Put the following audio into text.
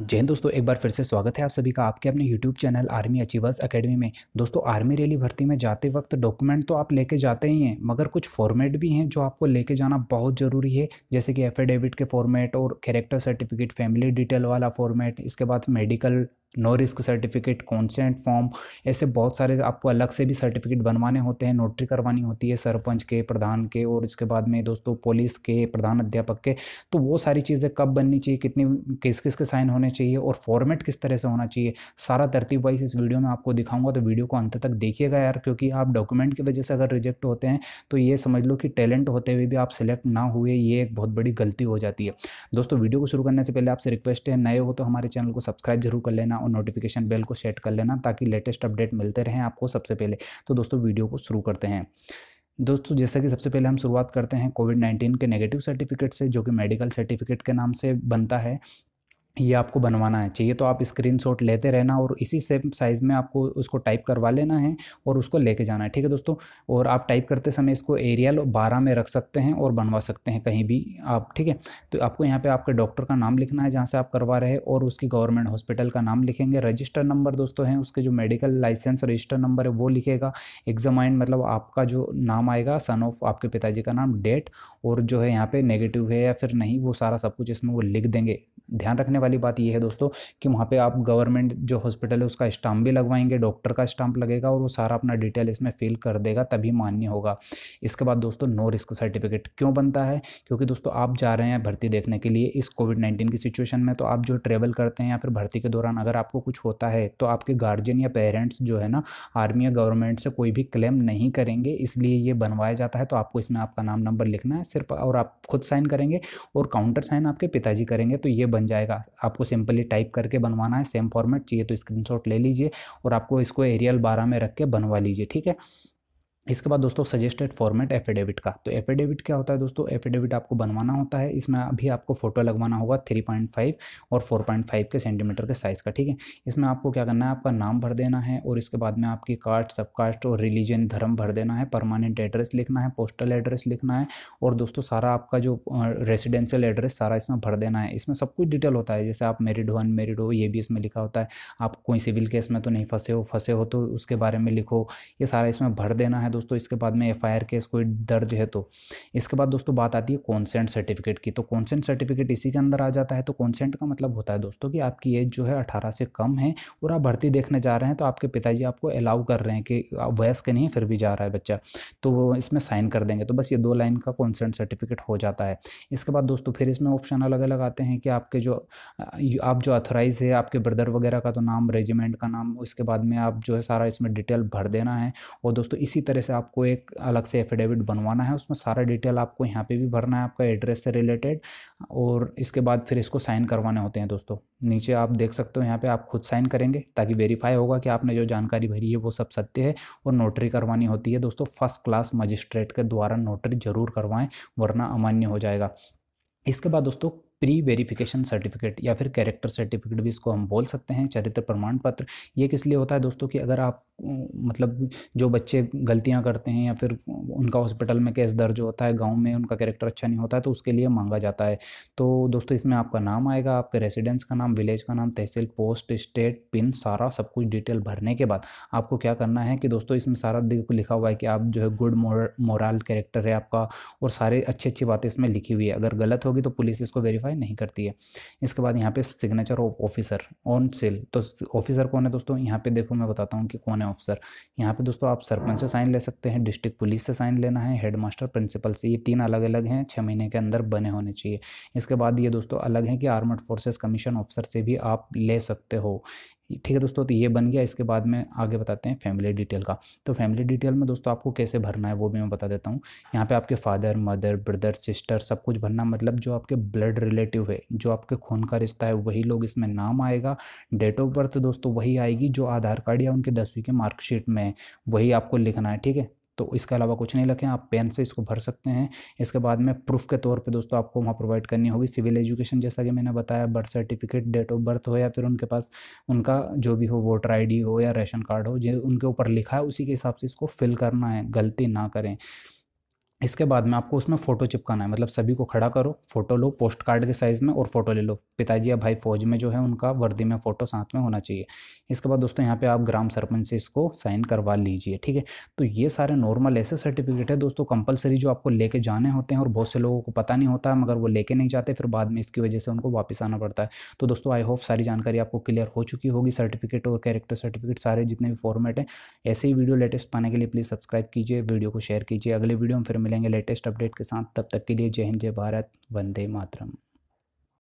जय हिंद दोस्तों एक बार फिर से स्वागत है आप सभी का आपके अपने YouTube channel army achievers academy में दोस्तों आर्मी रैली भर्ती में जाते वक्त डॉक्यूमेंट तो आप लेके जाते ही हैं मगर कुछ फॉर्मेट भी हैं जो आपको लेके जाना बहुत ज़रूरी है जैसे कि एफिडेविट के फॉर्मेट और कैरेक्टर सर्टिफिकेट फैमिली डिटेल वाला फॉर्मेट इसके बाद medical no risk certificate consent form ऐसे बहुत सारे आपको अलग से भी सर्टिफिकेट बनवाने होते हैं नोटरी करवानी होती है सरपंच के प्रधान के और इसके बाद में दोस्तों पुलिस के प्रधान अध्यापक के तो वो सारी चीज़ें कब बननी चाहिए कितनी किस किस के साइन होने चाहिए और फॉर्मेट किस तरह से होना चाहिए सारा तरतीब वाइज इस वीडियो में आपको दिखाऊंगा तो वीडियो को अंत तक देखिएगा यार क्योंकि आप डॉक्यूमेंट की वजह से अगर रिजेक्ट होते हैं तो ये समझ लो कि टैलेंट होते हुए भी आप सेलेक्ट ना हुए ये एक बहुत बड़ी गलती हो जाती है दोस्तों वीडियो को शुरू करने से पहले आपसे रिक्वेस्ट है नए हो तो हमारे चैनल को सब्सक्राइब जरूर कर लेना लेना और नोटिफिकेशन बेल को सेट कर लेना ताकि लेटेस्ट अपडेट मिलते रहें आपको सबसे पहले तो दोस्तों वीडियो को शुरू करते हैं दोस्तों जैसा कि सबसे पहले हम शुरुआत करते हैं कोविड नाइन्टीन के नेगेटिव सर्टिफिकेट से जो कि मेडिकल सर्टिफिकेट के नाम से बनता है ये आपको बनवाना है चाहिए तो आप स्क्रीनशॉट लेते रहना और इसी सेम साइज़ में आपको उसको टाइप करवा लेना है और उसको लेके जाना है ठीक है दोस्तों और आप टाइप करते समय इसको एरियल बारह में रख सकते हैं और बनवा सकते हैं कहीं भी आप ठीक है तो आपको यहाँ पे आपके डॉक्टर का नाम लिखना है जहाँ से आप करवा रहे और उसकी गवर्नमेंट हॉस्पिटल का नाम लिखेंगे रजिस्टर नंबर दोस्तों हैं उसके जो मेडिकल लाइसेंस रजिस्टर नंबर है वो लिखेगा एग्जामाइंड मतलब आपका जो नाम आएगा सन ऑफ आपके पिताजी का नाम डेट और जो है यहाँ पर नेगेटिव है या फिर नहीं वो सारा सब कुछ इसमें वो लिख देंगे ध्यान रखने वाली बात यह है दोस्तों कि वहाँ पे आप गवर्नमेंट जो हॉस्पिटल है उसका स्टाम्प भी लगवाएंगे डॉक्टर का स्टाम्प लगेगा और वो सारा अपना डिटेल इसमें फिल कर देगा तभी मान्य होगा इसके बाद दोस्तों नो रिस्क सर्टिफिकेट क्यों बनता है क्योंकि दोस्तों आप जा रहे हैं भर्ती देखने के लिए इस कोविड नाइन्टीन की सिचुएशन में तो आप जो ट्रेवल करते हैं या फिर भर्ती के दौरान अगर आपको कुछ होता है तो आपके गार्जियन या पेरेंट्स जो है ना आर्मी या गवर्नमेंट से कोई भी क्लेम नहीं करेंगे इसलिए ये बनवाया जाता है तो आपको इसमें आपका नाम नंबर लिखना है सिर्फ और आप खुद साइन करेंगे और काउंटर साइन आपके पिताजी करेंगे तो ये बन जाएगा आपको सिंपली टाइप करके बनवाना है सेम फॉर्मेट चाहिए तो स्क्रीनशॉट ले लीजिए और आपको इसको एरियल बारह में रख के बनवा लीजिए ठीक है इसके बाद दोस्तों सजेस्टेड फॉर्मेट एफिडेविट का तो एफिडेविट क्या होता है दोस्तों एफिडेविट आपको बनवाना होता है इसमें अभी आपको फोटो लगवाना होगा 3.5 और 4.5 के सेंटीमीटर के साइज़ का ठीक है इसमें आपको क्या करना है आपका नाम भर देना है और इसके बाद में आपकी कास्ट सब कास्ट और रिलीजन धर्म भर देना है परमानेंट एड्रेस लिखना है पोस्टल एड्रेस लिखना है और दोस्तों सारा आपका जो रेसिडेंशियल एड्रेस सारा इसमें भर देना है इसमें सब कुछ डिटेल होता है जैसे आप मेरिड हो अनमेरिड हो ये भी इसमें लिखा होता है आप कोई सिविल केस में तो नहीं फंसे हो फंसे हो तो उसके बारे में लिखो ये सारा इसमें भर देना है दोस्तों इसके बाद में एफ आई केस कोई दर्ज है तो इसके बाद दोस्तों बात आती है कॉन्सेंट सर्टिफिकेट की तो कॉन्सेंट सर्टिफिकेट इसी के अंदर आ जाता है तो कॉन्सेंट का मतलब होता है दोस्तों कि आपकी एज जो है अठारह से कम है और आप भर्ती देखने जा रहे हैं तो आपके पिताजी आपको अलाउ कर रहे हैं कि वयस्क नहीं फिर भी जा रहा है बच्चा तो वो इसमें साइन कर देंगे तो बस ये दो लाइन का कॉन्सेंट सर्टिफिकेट हो जाता है इसके बाद दोस्तों फिर इसमें ऑप्शन अलग अलग आते हैं कि आपके जो आप जो अथोराइज है आपके ब्रदर वगैरह का तो नाम रेजिमेंट का नाम उसके बाद में आप जो है सारा इसमें डिटेल भर देना है और दोस्तों इसी तरह से आपको एक अलग से एफिडेविट बनवाना है उसमें सारा डिटेल आपको यहाँ पे भी भरना है आपका एड्रेस से रिलेटेड और इसके बाद फिर इसको साइन करवाने होते हैं दोस्तों नीचे आप देख सकते हो यहाँ पे आप खुद साइन करेंगे ताकि वेरीफाई होगा कि आपने जो जानकारी भरी है वो सब सत्य है और नोटरी करवानी होती है दोस्तों फर्स्ट क्लास मजिस्ट्रेट के द्वारा नोटरी ज़रूर करवाएँ वरना अमान्य हो जाएगा इसके बाद दोस्तों प्री वेरिफिकेशन सर्टिफिकेट या फिर कैरेक्टर सर्टिफिकेट भी इसको हम बोल सकते हैं चरित्र प्रमाण पत्र ये किस लिए होता है दोस्तों कि अगर आप मतलब जो बच्चे गलतियाँ करते हैं या फिर उनका हॉस्पिटल में केस दर्ज होता है गाँव में उनका कैरेक्टर अच्छा नहीं होता है तो उसके लिए मांगा जाता है तो दोस्तों इसमें आपका नाम आएगा आपके रेसिडेंस का नाम विलेज का नाम तहसील पोस्ट स्टेट पिन सारा सब कुछ डिटेल भरने के बाद आपको क्या करना है कि दोस्तों इसमें सारा लिखा हुआ है कि आप जो है गुड मोरल कैरेक्टर है आपका और सारे अच्छी अच्छी बातें इसमें लिखी हुई है अगर गलत होगी तो पुलिस इसको वेरीफाई अप्लाई नहीं करती है इसके बाद यहाँ पे signature of officer on cell तो ऑफिसर कौन है दोस्तों यहाँ पे देखो मैं बताता हूँ कि कौन है ऑफिसर यहाँ पे दोस्तों आप सरपंच से साइन ले सकते हैं डिस्ट्रिक्ट पुलिस से साइन लेना है हेड मास्टर प्रिंसिपल से ये तीन अलग अलग हैं छः महीने के अंदर बने होने चाहिए इसके बाद ये दोस्तों अलग हैं कि आर्मड फोर्सेज कमीशन ऑफिसर से भी आप ले सकते हो ठीक है दोस्तों तो ये बन गया इसके बाद में आगे बताते हैं फैमिली डिटेल का तो फैमिली डिटेल में दोस्तों आपको कैसे भरना है वो भी मैं बता देता हूँ यहाँ पे आपके फादर मदर ब्रदर सिस्टर सब कुछ भरना मतलब जो आपके ब्लड रिलेटिव है जो आपके खून का रिश्ता है वही लोग इसमें नाम आएगा डेट ऑफ बर्थ दोस्तों वही आएगी जो आधार कार्ड या उनके दसवीं के मार्कशीट में है वही आपको लिखना है ठीक है तो इसके अलावा कुछ नहीं लिखें आप पेन से इसको भर सकते हैं इसके बाद में प्रूफ के तौर पे दोस्तों आपको वहाँ प्रोवाइड करनी होगी सिविल एजुकेशन जैसा कि मैंने बताया birth certificate date of birth हो या फिर उनके पास उनका जो भी हो वोटर आई हो या राशन कार्ड हो जो उनके ऊपर लिखा है उसी के हिसाब से इसको फिल करना है गलती ना करें इसके बाद में आपको उसमें फ़ोटो चिपकाना है मतलब सभी को खड़ा करो फोटो लो पोस्ट कार्ड के साइज़ में और फ़ोटो ले लो पिताजी या भाई फौज में जो है उनका वर्दी में फ़ोटो साथ में होना चाहिए इसके बाद दोस्तों यहाँ पे आप ग्राम सरपंच से इसको साइन करवा लीजिए ठीक है तो ये सारे नॉर्मल ऐसे सर्टिफिकेट है दोस्तों कंपलसरी जो आपको लेके जाने होते हैं और बहुत से लोगों को पता नहीं होता मगर वो लेके नहीं जाते फिर बाद में इसकी वजह से उनको वापस आना पड़ता है तो दोस्तों आई होप सारी जानकारी आपको क्लियर हो चुकी होगी सर्टिफिकेट और कैरेक्टर सर्टिफिकेट सारे जितने भी फॉर्मेट हैं ऐसे ही वीडियो लेटेस्ट पाने के लिए प्लीज़ सब्सक्राइब कीजिए वीडियो को शेयर कीजिए अगले वीडियो में फिर मिलेंगे लेटेस्ट अपडेट के साथ तब तक के लिए जय हिंद जय भारत वंदे मातरम